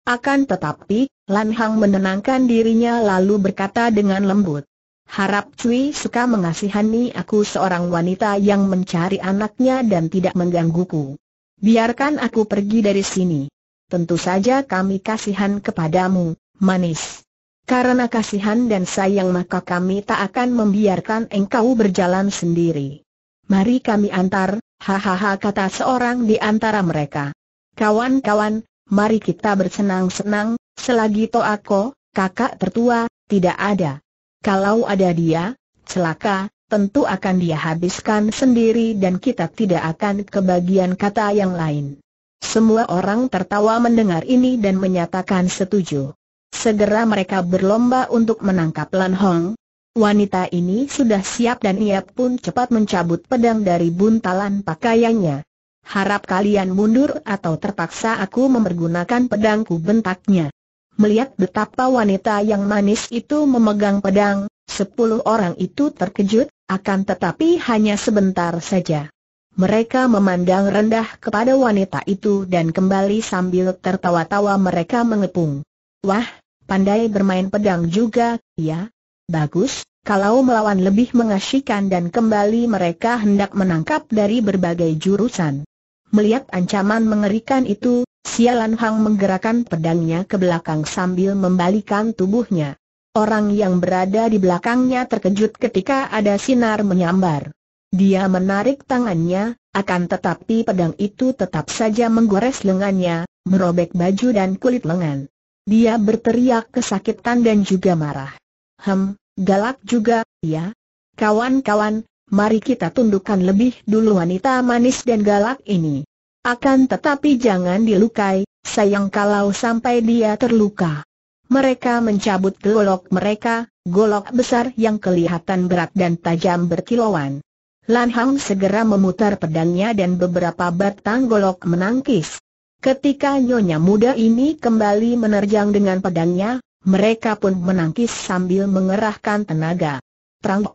Akan tetapi, Lan Hang menenangkan dirinya lalu berkata dengan lembut. Harap Cui suka mengasihani aku seorang wanita yang mencari anaknya dan tidak menggangguku. Biarkan aku pergi dari sini. Tentu saja kami kasihan kepadamu, manis. Karena kasihan dan sayang maka kami tak akan membiarkan engkau berjalan sendiri. Mari kami antar, hahaha kata seorang di antara mereka. Kawan-kawan, mari kita bersenang-senang, selagi Toako, kakak tertua, tidak ada. Kalau ada dia, celaka, tentu akan dia habiskan sendiri dan kita tidak akan kebagian kata yang lain. Semua orang tertawa mendengar ini dan menyatakan setuju. Segera mereka berlomba untuk menangkap Lan Hong. Wanita ini sudah siap dan ia pun cepat mencabut pedang dari buntalan pakaiannya. Harap kalian mundur atau terpaksa aku mempergunakan pedangku bentaknya. Melihat betapa wanita yang manis itu memegang pedang, sepuluh orang itu terkejut, akan tetapi hanya sebentar saja. Mereka memandang rendah kepada wanita itu dan kembali sambil tertawa-tawa mereka mengepung. Wah, Pandai bermain pedang juga, ya? Bagus, kalau melawan lebih mengasyikan dan kembali mereka hendak menangkap dari berbagai jurusan. Melihat ancaman mengerikan itu, Sialan Hang menggerakkan pedangnya ke belakang sambil membalikan tubuhnya. Orang yang berada di belakangnya terkejut ketika ada sinar menyambar. Dia menarik tangannya, akan tetapi pedang itu tetap saja menggores lengannya, merobek baju dan kulit lengan. Dia berteriak kesakitan dan juga marah. Hem, galak juga, ya. Kawan-kawan, mari kita tundukkan lebih dulu wanita manis dan galak ini. Akan tetapi jangan dilukai, sayang kalau sampai dia terluka. Mereka mencabut golok mereka, golok besar yang kelihatan berat dan tajam berkilauan. Lan Hang segera memutar pedangnya dan beberapa batang golok menangkis. Ketika nyonya muda ini kembali menerjang dengan pedangnya, mereka pun menangkis sambil mengerahkan tenaga. Terang,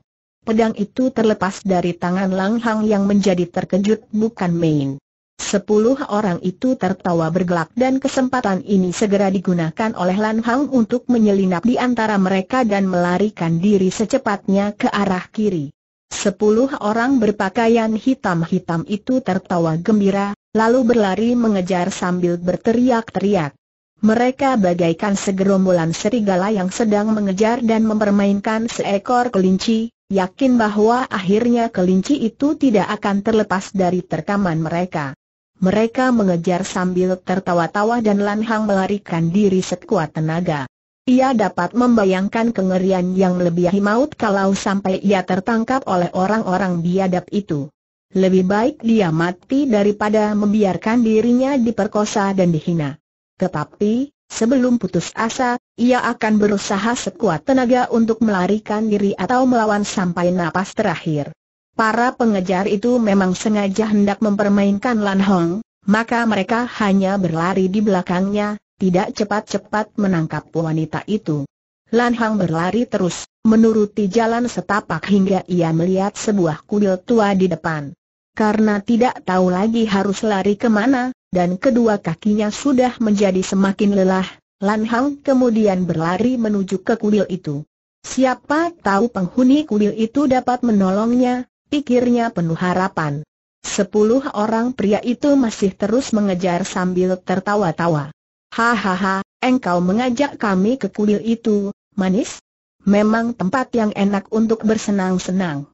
pedang itu terlepas dari tangan Lang Hang yang menjadi terkejut bukan main. Sepuluh orang itu tertawa bergelak dan kesempatan ini segera digunakan oleh Lang Hang untuk menyelinap di antara mereka dan melarikan diri secepatnya ke arah kiri. Sepuluh orang berpakaian hitam-hitam itu tertawa gembira, lalu berlari mengejar sambil berteriak-teriak. Mereka bagaikan segerombolan serigala yang sedang mengejar dan mempermainkan seekor kelinci, yakin bahwa akhirnya kelinci itu tidak akan terlepas dari terkaman mereka. Mereka mengejar sambil tertawa-tawa dan lanhang melarikan diri sekuat tenaga. Ia dapat membayangkan kengerian yang melebihi maut kalau sampai ia tertangkap oleh orang-orang biadab itu. Lebih baik dia mati daripada membiarkan dirinya diperkosa dan dihina. Tetapi, sebelum putus asa, ia akan berusaha sekuat tenaga untuk melarikan diri atau melawan sampai napas terakhir. Para pengejar itu memang sengaja hendak mempermainkan Lan Hong, maka mereka hanya berlari di belakangnya, tidak cepat-cepat menangkap wanita itu. Lan Hang berlari terus, menuruti jalan setapak hingga ia melihat sebuah kuil tua di depan. Karena tidak tahu lagi harus lari kemana, dan kedua kakinya sudah menjadi semakin lelah, Lan Hang kemudian berlari menuju ke kuil itu. Siapa tahu penghuni kuil itu dapat menolongnya, pikirnya penuh harapan. Sepuluh orang pria itu masih terus mengejar sambil tertawa-tawa. Hahaha, engkau mengajak kami ke kuil itu, manis? Memang tempat yang enak untuk bersenang-senang.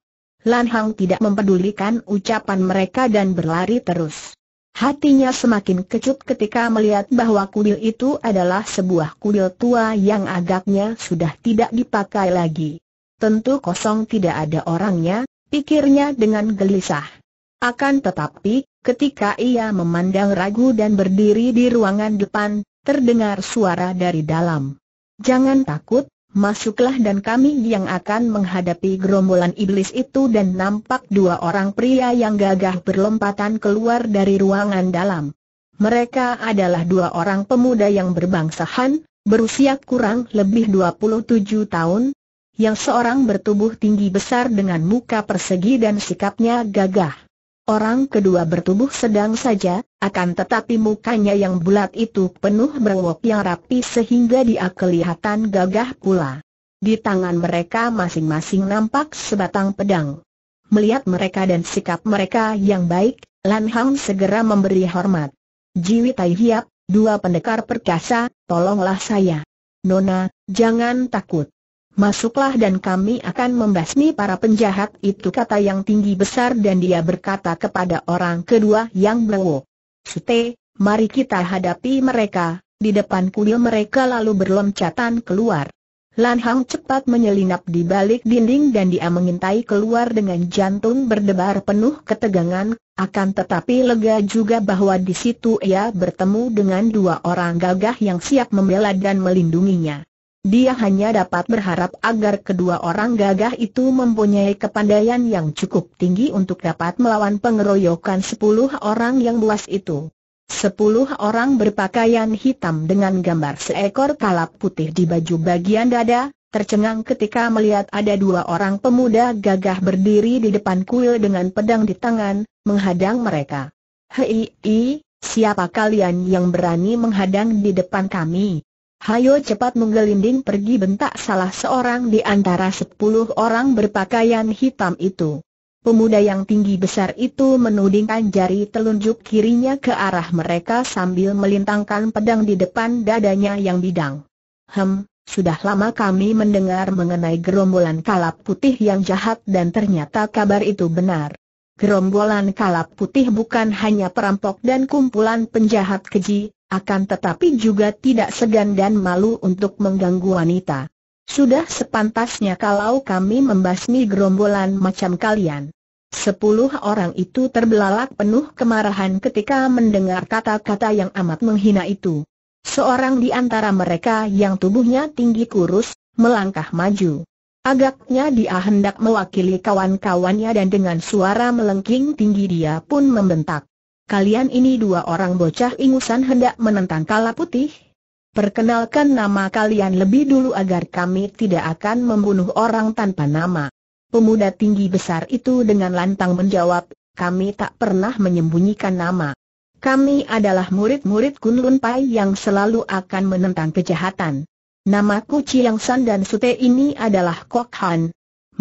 Lan Hang tidak mempedulikan ucapan mereka dan berlari terus. Hatinya semakin kecut ketika melihat bahwa kuil itu adalah sebuah kuil tua yang agaknya sudah tidak dipakai lagi. Tentu kosong tidak ada orangnya, pikirnya dengan gelisah. Akan tetapi, ketika ia memandang ragu dan berdiri di ruangan depan, terdengar suara dari dalam. Jangan takut, Masuklah dan kami yang akan menghadapi gerombolan iblis itu dan nampak dua orang pria yang gagah berlompatan keluar dari ruangan dalam. Mereka adalah dua orang pemuda yang berbangsa Han, berusia kurang lebih 27 tahun, yang seorang bertubuh tinggi besar dengan muka persegi dan sikapnya gagah. Orang kedua bertubuh sedang saja, akan tetapi mukanya yang bulat itu penuh berwok yang rapi sehingga dia kelihatan gagah pula. Di tangan mereka masing-masing nampak sebatang pedang. Melihat mereka dan sikap mereka yang baik, Lan Hang segera memberi hormat. Jiwi Tai Hiap, dua pendekar perkasa, tolonglah saya. Nona, jangan takut. Masuklah dan kami akan membasmi para penjahat itu kata yang tinggi besar dan dia berkata kepada orang kedua yang berwo. Sute, mari kita hadapi mereka, di depan kuil mereka lalu berloncatan keluar. Lan Hang cepat menyelinap di balik dinding dan dia mengintai keluar dengan jantung berdebar penuh ketegangan, akan tetapi lega juga bahwa di situ ia bertemu dengan dua orang gagah yang siap membela dan melindunginya. Dia hanya dapat berharap agar kedua orang gagah itu mempunyai kepandaian yang cukup tinggi untuk dapat melawan pengeroyokan sepuluh orang yang buas itu. Sepuluh orang berpakaian hitam dengan gambar seekor kalap putih di baju bagian dada, tercengang ketika melihat ada dua orang pemuda gagah berdiri di depan kuil dengan pedang di tangan, menghadang mereka. Hei, siapa kalian yang berani menghadang di depan kami? Hayo cepat menggelinding pergi bentak salah seorang di antara sepuluh orang berpakaian hitam itu. Pemuda yang tinggi besar itu menudingkan jari telunjuk kirinya ke arah mereka sambil melintangkan pedang di depan dadanya yang bidang. Hem, sudah lama kami mendengar mengenai gerombolan kalap putih yang jahat dan ternyata kabar itu benar. Gerombolan kalap putih bukan hanya perampok dan kumpulan penjahat keji, akan tetapi juga tidak segan dan malu untuk mengganggu wanita. Sudah sepantasnya kalau kami membasmi gerombolan macam kalian. Sepuluh orang itu terbelalak penuh kemarahan ketika mendengar kata-kata yang amat menghina itu. Seorang di antara mereka yang tubuhnya tinggi kurus, melangkah maju. Agaknya dia hendak mewakili kawan-kawannya dan dengan suara melengking tinggi dia pun membentak kalian ini dua orang bocah ingusan hendak menentang kala putih? Perkenalkan nama kalian lebih dulu agar kami tidak akan membunuh orang tanpa nama. Pemuda tinggi besar itu dengan lantang menjawab, kami tak pernah menyembunyikan nama. Kami adalah murid-murid Kunlun Pai yang selalu akan menentang kejahatan. Namaku Chiang San dan Sute ini adalah Kok Han.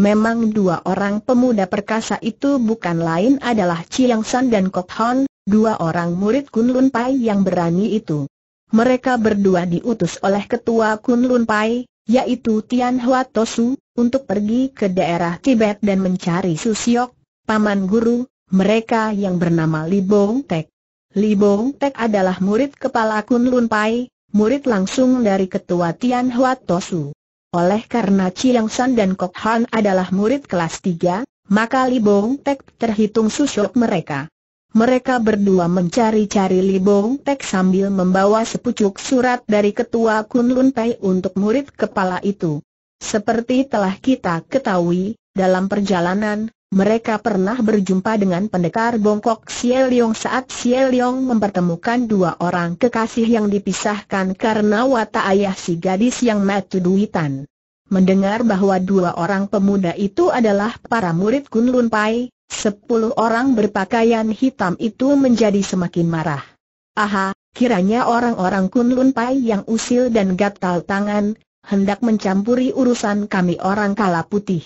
Memang dua orang pemuda perkasa itu bukan lain adalah Chiang San dan Kok Han, dua orang murid Kunlun Pai yang berani itu. Mereka berdua diutus oleh ketua Kunlun Pai, yaitu Tian Hua Tosu, untuk pergi ke daerah Tibet dan mencari Susiok, paman guru, mereka yang bernama Li Bong Tek. Li Bong Tek adalah murid kepala Kunlun Pai, murid langsung dari ketua Tian Hua Tosu. Oleh karena Chiang San dan Kok Han adalah murid kelas 3, maka Li Bong Tek terhitung susuk mereka mereka berdua mencari-cari Libong Tek sambil membawa sepucuk surat dari ketua Kunlun Pai untuk murid kepala itu. Seperti telah kita ketahui, dalam perjalanan, mereka pernah berjumpa dengan pendekar bongkok Xie Leong saat Xie Leong mempertemukan dua orang kekasih yang dipisahkan karena watak ayah si gadis yang mati duitan. Mendengar bahwa dua orang pemuda itu adalah para murid Kunlun Pai, Sepuluh orang berpakaian hitam itu menjadi semakin marah. Aha, kiranya orang-orang Kunlun Pai yang usil dan gatal tangan, hendak mencampuri urusan kami orang kala putih.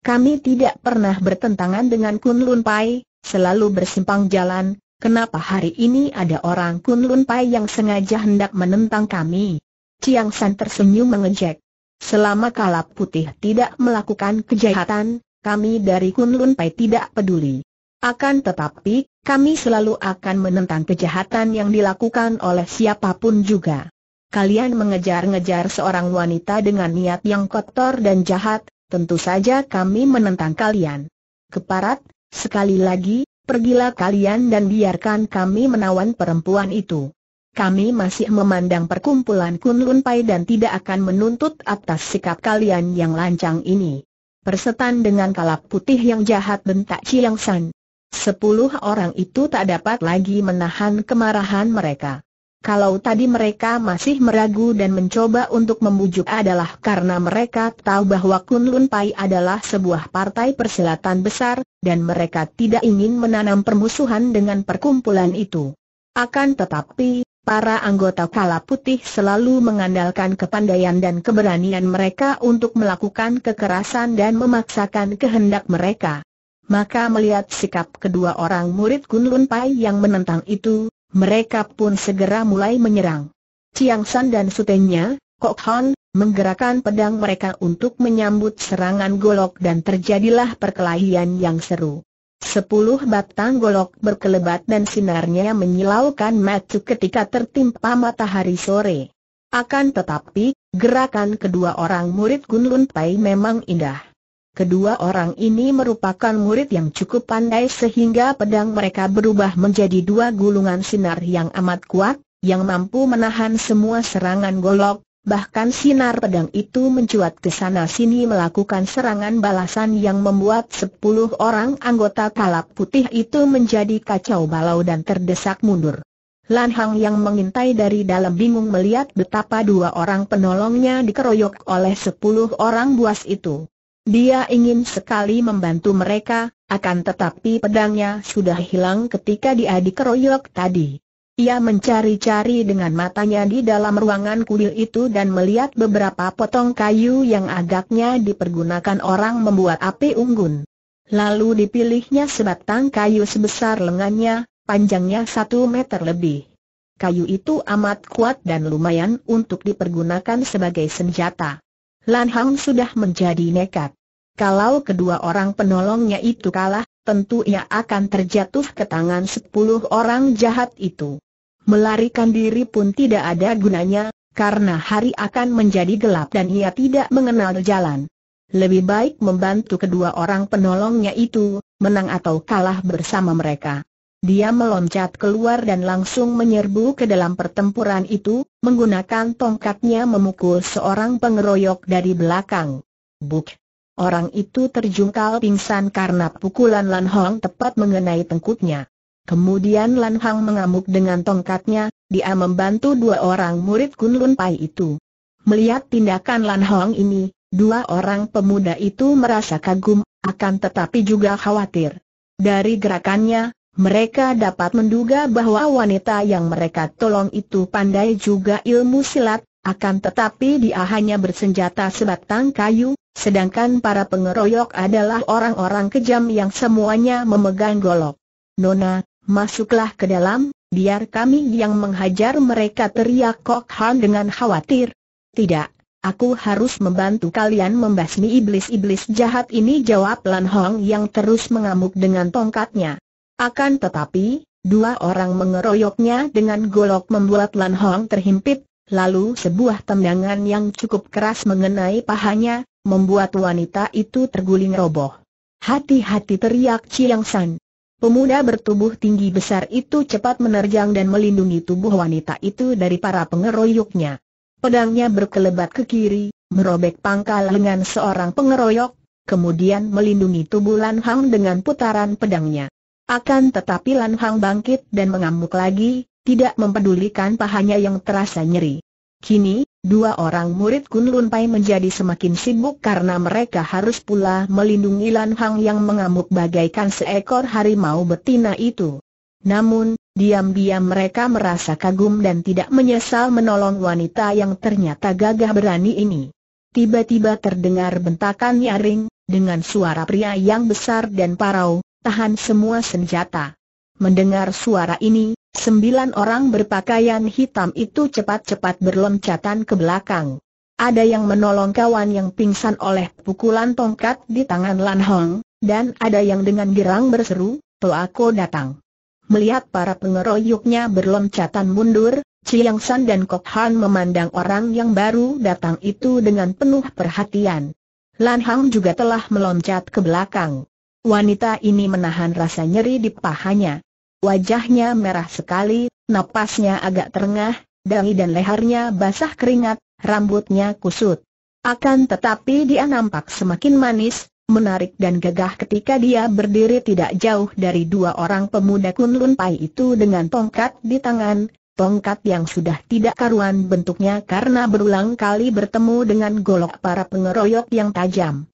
Kami tidak pernah bertentangan dengan Kunlun Pai, selalu bersimpang jalan, kenapa hari ini ada orang Kunlun Pai yang sengaja hendak menentang kami? Chiang San tersenyum mengejek. Selama Kalap putih tidak melakukan kejahatan, kami dari Kunlun Pai tidak peduli. Akan tetapi, kami selalu akan menentang kejahatan yang dilakukan oleh siapapun juga. Kalian mengejar-ngejar seorang wanita dengan niat yang kotor dan jahat, tentu saja kami menentang kalian. Keparat, sekali lagi, pergilah kalian dan biarkan kami menawan perempuan itu. Kami masih memandang perkumpulan Kunlun Pai dan tidak akan menuntut atas sikap kalian yang lancang ini. Persetan dengan kalap putih yang jahat bentak Chiang San. Sepuluh orang itu tak dapat lagi menahan kemarahan mereka. Kalau tadi mereka masih meragu dan mencoba untuk membujuk adalah karena mereka tahu bahwa Kunlun Pai adalah sebuah partai perselatan besar, dan mereka tidak ingin menanam permusuhan dengan perkumpulan itu. Akan tetapi, Para anggota Kala Putih selalu mengandalkan kepandaian dan keberanian mereka untuk melakukan kekerasan dan memaksakan kehendak mereka. Maka melihat sikap kedua orang murid Kunlun Pai yang menentang itu, mereka pun segera mulai menyerang. Chiang San dan sutenya, Kok Hon, menggerakkan pedang mereka untuk menyambut serangan golok dan terjadilah perkelahian yang seru. Sepuluh batang golok berkelebat dan sinarnya menyilaukan mata ketika tertimpa matahari sore. Akan tetapi, gerakan kedua orang murid Gunlun Pai memang indah. Kedua orang ini merupakan murid yang cukup pandai sehingga pedang mereka berubah menjadi dua gulungan sinar yang amat kuat, yang mampu menahan semua serangan golok, bahkan sinar pedang itu mencuat ke sana-sini melakukan serangan balasan yang membuat sepuluh orang anggota kalap putih itu menjadi kacau balau dan terdesak mundur. Lan Hang yang mengintai dari dalam bingung melihat betapa dua orang penolongnya dikeroyok oleh sepuluh orang buas itu. Dia ingin sekali membantu mereka, akan tetapi pedangnya sudah hilang ketika dia dikeroyok tadi. Ia mencari-cari dengan matanya di dalam ruangan kuil itu dan melihat beberapa potong kayu yang agaknya dipergunakan orang membuat api unggun. Lalu dipilihnya sebatang kayu sebesar lengannya, panjangnya satu meter lebih. Kayu itu amat kuat dan lumayan untuk dipergunakan sebagai senjata. Lan Hang sudah menjadi nekat. Kalau kedua orang penolongnya itu kalah, tentu ia akan terjatuh ke tangan sepuluh orang jahat itu. Melarikan diri pun tidak ada gunanya, karena hari akan menjadi gelap dan ia tidak mengenal jalan. Lebih baik membantu kedua orang penolongnya itu, menang atau kalah bersama mereka. Dia meloncat keluar dan langsung menyerbu ke dalam pertempuran itu, menggunakan tongkatnya memukul seorang pengeroyok dari belakang. Buk! Orang itu terjungkal pingsan karena pukulan Lan Hong tepat mengenai tengkuknya. Kemudian Lan Hang mengamuk dengan tongkatnya, dia membantu dua orang murid Kun Lun Pai itu. Melihat tindakan Lan Hang ini, dua orang pemuda itu merasa kagum, akan tetapi juga khawatir. Dari gerakannya, mereka dapat menduga bahwa wanita yang mereka tolong itu pandai juga ilmu silat, akan tetapi dia hanya bersenjata sebatang kayu, sedangkan para pengeroyok adalah orang-orang kejam yang semuanya memegang golok. Nona, Masuklah ke dalam, biar kami yang menghajar mereka teriak Kok Han dengan khawatir. Tidak, aku harus membantu kalian membasmi iblis-iblis jahat ini jawab Lan Hong yang terus mengamuk dengan tongkatnya. Akan tetapi, dua orang mengeroyoknya dengan golok membuat Lan Hong terhimpit, lalu sebuah tendangan yang cukup keras mengenai pahanya, membuat wanita itu terguling roboh. Hati-hati teriak Chiang San. Pemuda bertubuh tinggi besar itu cepat menerjang dan melindungi tubuh wanita itu dari para pengeroyoknya. Pedangnya berkelebat ke kiri, merobek pangkal lengan seorang pengeroyok, kemudian melindungi tubuh Lan Hang dengan putaran pedangnya. Akan tetapi Lan Hang bangkit dan mengamuk lagi, tidak mempedulikan pahanya yang terasa nyeri. Kini, dua orang murid Kunlun Pai menjadi semakin sibuk karena mereka harus pula melindungi Lan Hang yang mengamuk bagaikan seekor harimau betina itu. Namun, diam-diam mereka merasa kagum dan tidak menyesal menolong wanita yang ternyata gagah berani ini. Tiba-tiba terdengar bentakan nyaring, dengan suara pria yang besar dan parau, tahan semua senjata. Mendengar suara ini, Sembilan orang berpakaian hitam itu cepat-cepat berloncatan ke belakang. Ada yang menolong kawan yang pingsan oleh pukulan tongkat di tangan Lan Hong, dan ada yang dengan girang berseru, Toako datang. Melihat para pengeroyoknya berloncatan mundur, Chiang San dan Kok Han memandang orang yang baru datang itu dengan penuh perhatian. Lan Hong juga telah meloncat ke belakang. Wanita ini menahan rasa nyeri di pahanya wajahnya merah sekali, napasnya agak terengah, dahi dan lehernya basah keringat, rambutnya kusut. Akan tetapi dia nampak semakin manis, menarik dan gagah ketika dia berdiri tidak jauh dari dua orang pemuda Kunlun Pai itu dengan tongkat di tangan, tongkat yang sudah tidak karuan bentuknya karena berulang kali bertemu dengan golok para pengeroyok yang tajam.